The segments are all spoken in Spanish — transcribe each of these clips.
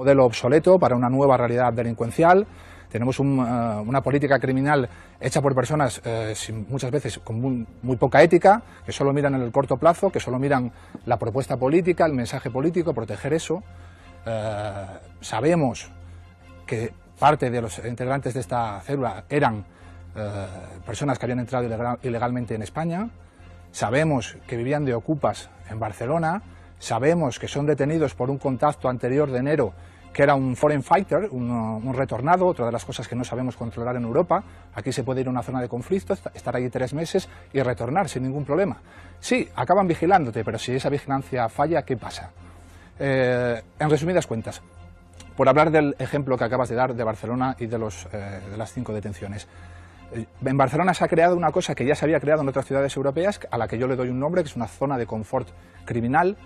modelo obsoleto para una nueva realidad delincuencial. Tenemos eh, una política criminal hecha por personas eh, muchas veces con muy, poca ética, que solo miran en el corto plazo, que solo miran la propuesta política, el mensaje político, proteger eso. Eh, sabemos que parte de los integrantes de esta célula eran personas que habían entrado ilegalmente en España. Sabemos que vivían de ocupas en Barcelona. Sabemos que son detenidos por un contacto anterior de enero que era un foreign fighter, un retornado, otra de las cosas que no sabemos controlar en Europa. Aquí se puede ir a una zona de conflicto, estar allí tres meses y retornar sin ningún problema. Sí, acaban vigilándote, pero si esa vigilancia falla, ¿qué pasa? Eh, en resumidas cuentas, por hablar del ejemplo que acabas de dar de Barcelona y de, los, eh, de las cinco detenciones. Eh, en Barcelona se ha creado una cosa que ya se había creado en otras ciudades europeas, a la que yo le doy un nombre, que es una zona de confort criminal,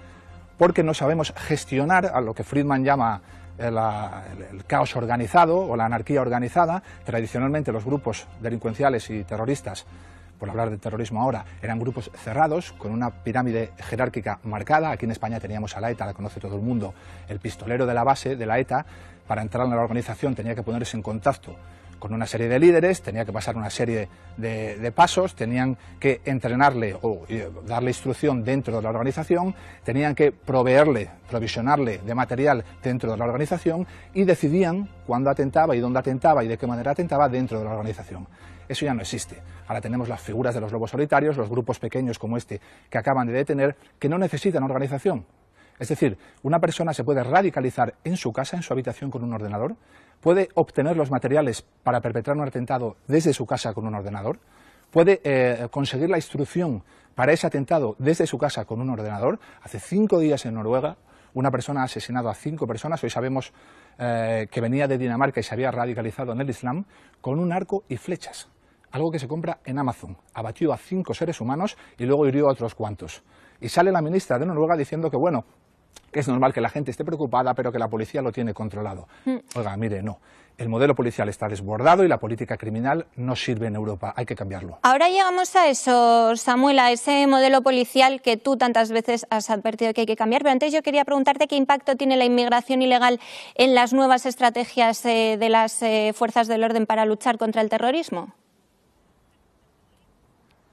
porque no sabemos gestionar a lo que Friedman llama eh, el, caos organizado o la anarquía organizada. Tradicionalmente los grupos delincuenciales y terroristas, por hablar de terrorismo ahora, eran grupos cerrados, con una pirámide jerárquica marcada. Aquí en España teníamos a la ETA, la conoce todo el mundo, el pistolero de la base de la ETA, para entrar en la organización tenía que ponerse en contacto con una serie de líderes, tenía que pasar una serie de, pasos, tenían que entrenarle o eh, darle instrucción dentro de la organización, tenían que proveerle, provisionarle de material dentro de la organización y decidían cuándo atentaba y dónde atentaba y de qué manera atentaba dentro de la organización. Eso ya no existe. Ahora tenemos las figuras de los lobos solitarios, los grupos pequeños como este que acaban de detener, que no necesitan organización. Es decir, una persona se puede radicalizar en su casa, en su habitación con un ordenador, puede obtener los materiales para perpetrar un atentado desde su casa con un ordenador, puede eh, conseguir la instrucción para ese atentado desde su casa con un ordenador. Hace cinco días en Noruega una persona ha asesinado a cinco personas, hoy sabemos eh, que venía de Dinamarca y se había radicalizado en el Islam, con un arco y flechas, algo que se compra en Amazon. Abatió a cinco seres humanos y luego hirió a otros cuantos. Y sale la ministra de Noruega diciendo que, bueno, es normal que la gente esté preocupada, pero que la policía lo tiene controlado. Mm. Oiga, mire, no. El modelo policial está desbordado y la política criminal no sirve en Europa. Hay que cambiarlo. Ahora llegamos a eso, Samuel, a ese modelo policial que tú tantas veces has advertido que hay que cambiar. Pero antes yo quería preguntarte qué impacto tiene la inmigración ilegal en las nuevas estrategias eh, de las eh, fuerzas del orden para luchar contra el terrorismo.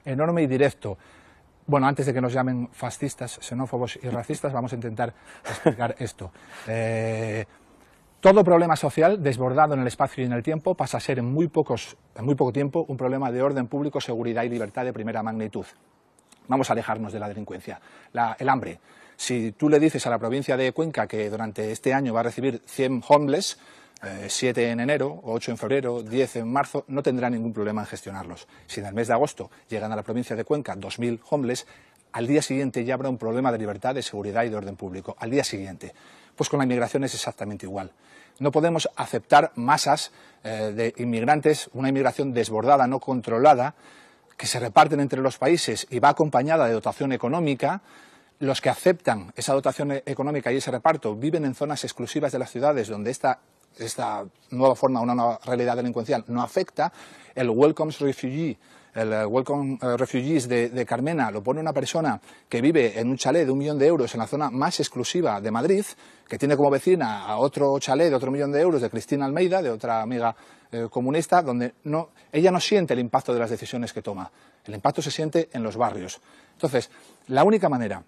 Enorme y directo. Bueno, antes de que nos llamen fascistas, xenófobos y racistas, vamos a intentar explicar esto. Eh, todo problema social desbordado en el espacio y en el tiempo pasa a ser en muy, pocos, en muy poco tiempo un problema de orden público, seguridad y libertad de primera magnitud. Vamos a alejarnos de la delincuencia. el hambre. Si tú le dices a la provincia de Cuenca que durante este año va a recibir 100 homeless, 7 eh, en enero, 8 en febrero, 10 en marzo, no tendrá ningún problema en gestionarlos. Si en el mes de agosto llegan a la provincia de Cuenca 2.000 homeless, al día siguiente ya habrá un problema de libertad, de seguridad y de orden público. Al día siguiente. Pues con la inmigración es exactamente igual. No podemos aceptar masas eh, de inmigrantes, una inmigración desbordada, no controlada, que se reparten entre los países y va acompañada de dotación económica, los que aceptan esa dotación e-, económica y ese reparto viven en zonas exclusivas de las ciudades donde esta esta nueva forma, una nueva realidad delincuencial no afecta, el welcome Refugee, el eh, Welcome eh, Refugees de, Carmena lo pone una persona que vive en un chalet de un millón de euros en la zona más exclusiva de Madrid, que tiene como vecina a otro chalet de otro millón de euros de Cristina Almeida, de otra amiga eh, comunista, donde no, ella no siente el impacto de las decisiones que toma. El impacto se siente en los barrios. Entonces, la única manera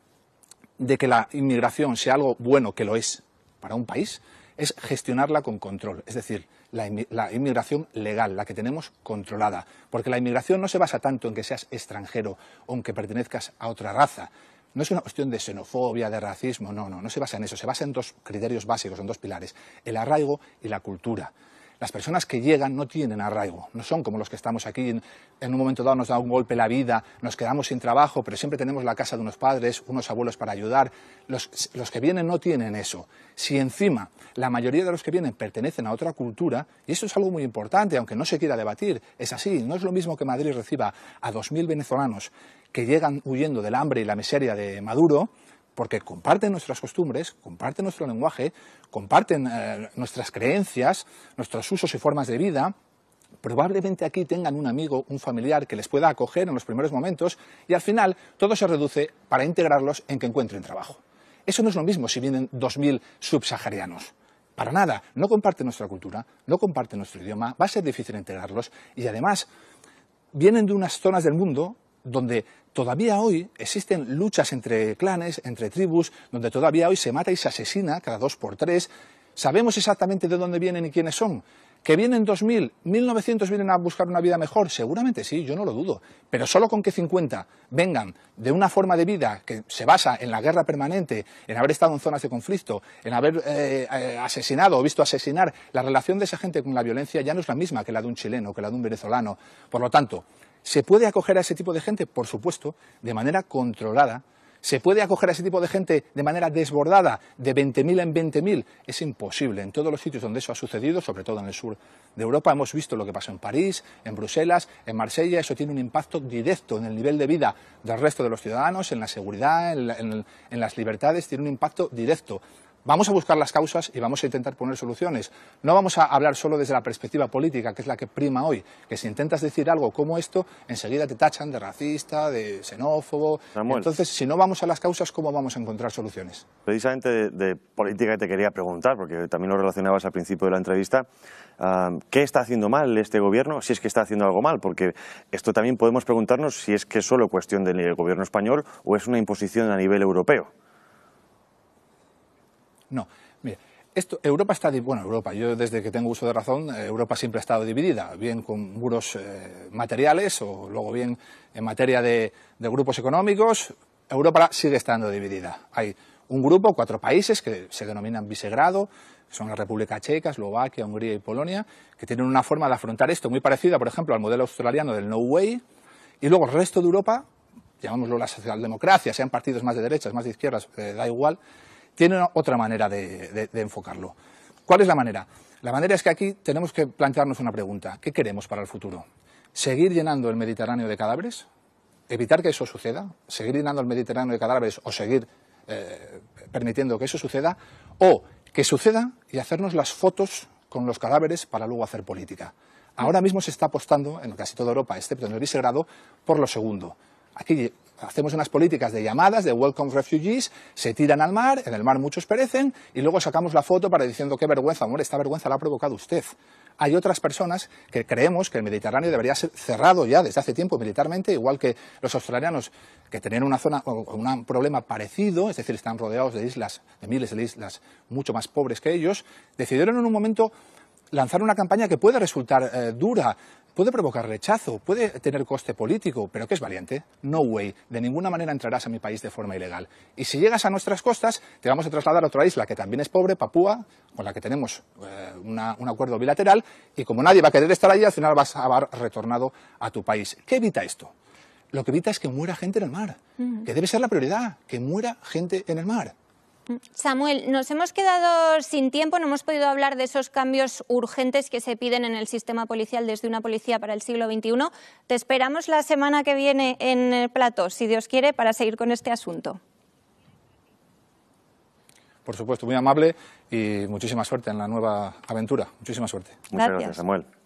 de que la inmigración sea algo bueno, que lo es, para un país, es gestionarla con control, es decir, la, inmigración legal, la que tenemos controlada, porque la inmigración no se basa tanto en que seas extranjero o en que pertenezcas a otra raza. No es una cuestión de xenofobia, de racismo, no, no, no se basa en eso, se basa en dos criterios básicos, en dos pilares, el arraigo y la cultura. Las personas que llegan no tienen arraigo, no son como los que estamos aquí. En, un momento dado nos da un golpe la vida, nos quedamos sin trabajo, pero siempre tenemos la casa de unos padres, unos abuelos para ayudar. Los, que vienen no tienen eso. Si encima la mayoría de los que vienen pertenecen a otra cultura, y eso es algo muy importante, aunque no se quiera debatir, es así. No es lo mismo que Madrid reciba a 2.000 venezolanos que llegan huyendo del hambre y la miseria de Maduro porque comparten nuestras costumbres, comparten nuestro lenguaje, comparten eh, nuestras creencias, nuestros usos y formas de vida. Probablemente aquí tengan un amigo, un familiar que les pueda acoger en los primeros momentos y al final todo se reduce para integrarlos en que encuentren trabajo. Eso no es lo mismo si vienen 2.000 subsaharianos. Para nada, no comparten nuestra cultura, no comparten nuestro idioma, va a ser difícil integrarlos y además vienen de unas zonas del mundo donde todavía hoy existen luchas entre clanes, entre tribus, donde todavía hoy se mata y se asesina cada dos por tres. Sabemos exactamente de dónde vienen y quiénes son. ¿Que vienen 2.000, 1.900 vienen a buscar una vida mejor? Seguramente sí, yo no lo dudo. Pero solo con que 50 vengan de una forma de vida que se basa en la guerra permanente, en haber estado en zonas de conflicto, en haber eh, eh, asesinado o visto asesinar, la relación de esa gente con la violencia ya no es la misma que la de un chileno, que la de un venezolano. Por lo tanto, ¿Se puede acoger a ese tipo de gente? Por supuesto, de manera controlada. ¿Se puede acoger a ese tipo de gente de manera desbordada, de 20.000 en 20.000? Es imposible. En todos los sitios donde eso ha sucedido, sobre todo en el sur de Europa, hemos visto lo que pasó en París, en Bruselas, en Marsella. Eso tiene un impacto directo en el nivel de vida del resto de los ciudadanos, en la seguridad, en, en las libertades, tiene un impacto directo. Vamos a buscar las causas y vamos a intentar poner soluciones. No vamos a hablar solo desde la perspectiva política, que es la que prima hoy, que si intentas decir algo como esto, enseguida te tachan de racista, de xenófobo. Entonces, si no vamos a las causas, ¿cómo vamos a encontrar soluciones? Precisamente de, política política te quería preguntar, porque también lo relacionabas al principio de la entrevista. Ah, ¿Qué está haciendo mal este gobierno? Si es que está haciendo algo mal, porque esto también podemos preguntarnos si es que es solo cuestión del gobierno español o es una imposición a nivel europeo. No, mira, esto, Europa está, bueno, Europa, yo desde que tengo uso de razón, eh, Europa siempre ha estado dividida, bien con muros eh, materiales o luego bien en materia de, grupos económicos, Europa sigue estando dividida. Hay un grupo, cuatro países que se denominan Visegrado, que son la República Checa, Eslovaquia, Hungría y Polonia, que tienen una forma de afrontar esto muy parecida, por ejemplo, al modelo australiano del No Way, y luego el resto de Europa, llamémoslo la socialdemocracia, sean partidos más de derechas, más de izquierdas, eh, da igual, tiene otra manera de, enfocarlo. ¿Cuál es la manera? La manera es que aquí tenemos que plantearnos una pregunta. ¿Qué queremos para el futuro? ¿Seguir llenando el Mediterráneo de cadáveres? ¿Evitar que eso suceda? ¿Seguir llenando el Mediterráneo de cadáveres o seguir eh, permitiendo que eso suceda? ¿O que suceda y hacernos las fotos con los cadáveres para luego hacer política? Ahora mismo se está apostando en casi toda Europa, excepto en el Visegrado, por lo segundo. Aquí hacemos unas políticas de llamadas, de welcome refugees, se tiran al mar, en el mar muchos perecen, y luego sacamos la foto para diciendo qué vergüenza, hombre, esta vergüenza la ha provocado usted. Hay otras personas que creemos que el Mediterráneo debería ser cerrado ya desde hace tiempo militarmente, igual que los australianos que tenían una zona un problema parecido, es decir, están rodeados de islas, de miles de islas mucho más pobres que ellos, decidieron en un momento lanzar una campaña que puede resultar eh, dura, puede provocar rechazo, puede tener coste político, pero que es valiente. No way, de ninguna manera entrarás a mi país de forma ilegal. Y si llegas a nuestras costas, te vamos a trasladar a otra isla que también es pobre, Papúa, con la que tenemos eh, un acuerdo bilateral, y como nadie va a querer estar allí, al final vas a haber retornado a tu país. ¿Qué evita esto? Lo que evita es que muera gente en el mar, que debe ser la prioridad, que muera gente en el mar. Samuel, nos hemos quedado sin tiempo, no hemos podido hablar de esos cambios urgentes que se piden en el sistema policial desde una policía para el siglo XXI. Te esperamos la semana que viene en el plato, si Dios quiere, para seguir con este asunto. Por supuesto, muy amable y muchísima suerte en la nueva aventura. Muchísima suerte. Muchas gracias Samuel.